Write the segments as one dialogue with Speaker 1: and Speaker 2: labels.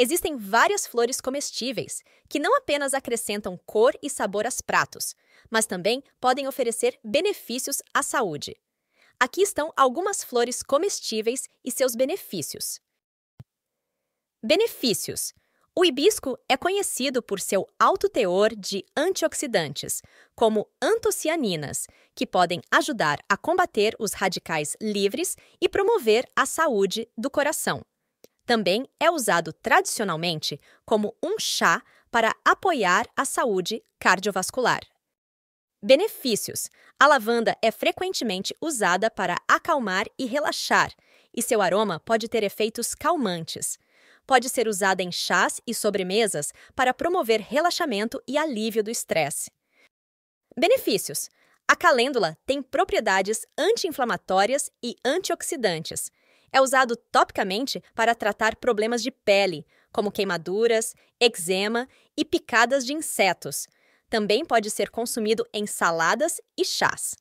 Speaker 1: Existem várias flores comestíveis, que não apenas acrescentam cor e sabor aos pratos, mas também podem oferecer benefícios à saúde. Aqui estão algumas flores comestíveis e seus benefícios. Benefícios: O hibisco é conhecido por seu alto teor de antioxidantes, como antocianinas, que podem ajudar a combater os radicais livres e promover a saúde do coração. Também é usado tradicionalmente como um chá para apoiar a saúde cardiovascular. Benefícios: A lavanda é frequentemente usada para acalmar e relaxar, e seu aroma pode ter efeitos calmantes. Pode ser usada em chás e sobremesas para promover relaxamento e alívio do estresse. Benefícios: A calêndula tem propriedades anti-inflamatórias e antioxidantes, é usado topicamente para tratar problemas de pele, como queimaduras, eczema e picadas de insetos. Também pode ser consumido em saladas e chás.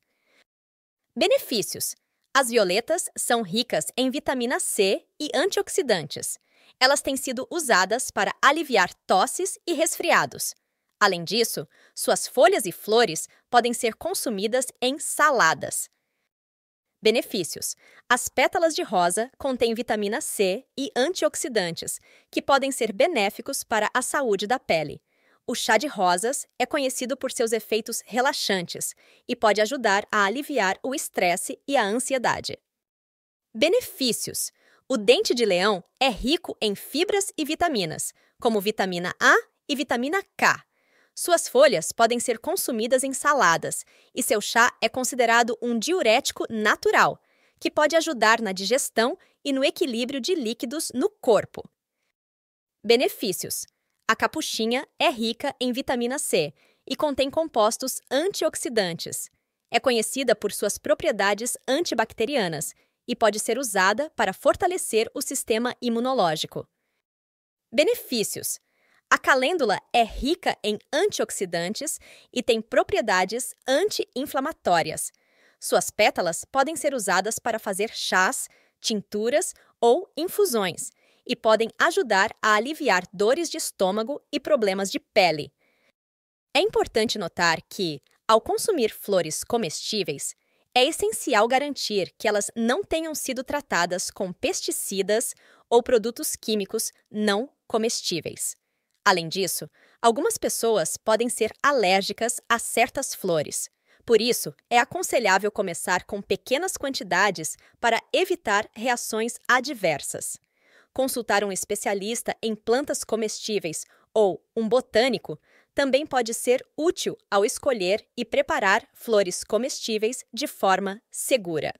Speaker 1: Benefícios: As violetas são ricas em vitamina C e antioxidantes. Elas têm sido usadas para aliviar tosses e resfriados. Além disso, suas folhas e flores podem ser consumidas em saladas. Benefícios: As pétalas de rosa contêm vitamina C e antioxidantes, que podem ser benéficos para a saúde da pele. O chá de rosas é conhecido por seus efeitos relaxantes e pode ajudar a aliviar o estresse e a ansiedade. Benefícios: O dente de leão é rico em fibras e vitaminas, como vitamina A e vitamina K, suas folhas podem ser consumidas em saladas e seu chá é considerado um diurético natural, que pode ajudar na digestão e no equilíbrio de líquidos no corpo. Benefícios: A capuchinha é rica em vitamina C e contém compostos antioxidantes. É conhecida por suas propriedades antibacterianas e pode ser usada para fortalecer o sistema imunológico. Benefícios: a calêndula é rica em antioxidantes e tem propriedades anti-inflamatórias. Suas pétalas podem ser usadas para fazer chás, tinturas ou infusões e podem ajudar a aliviar dores de estômago e problemas de pele. É importante notar que, ao consumir flores comestíveis, é essencial garantir que elas não tenham sido tratadas com pesticidas ou produtos químicos não comestíveis. Além disso, algumas pessoas podem ser alérgicas a certas flores. Por isso, é aconselhável começar com pequenas quantidades para evitar reações adversas. Consultar um especialista em plantas comestíveis ou um botânico também pode ser útil ao escolher e preparar flores comestíveis de forma segura.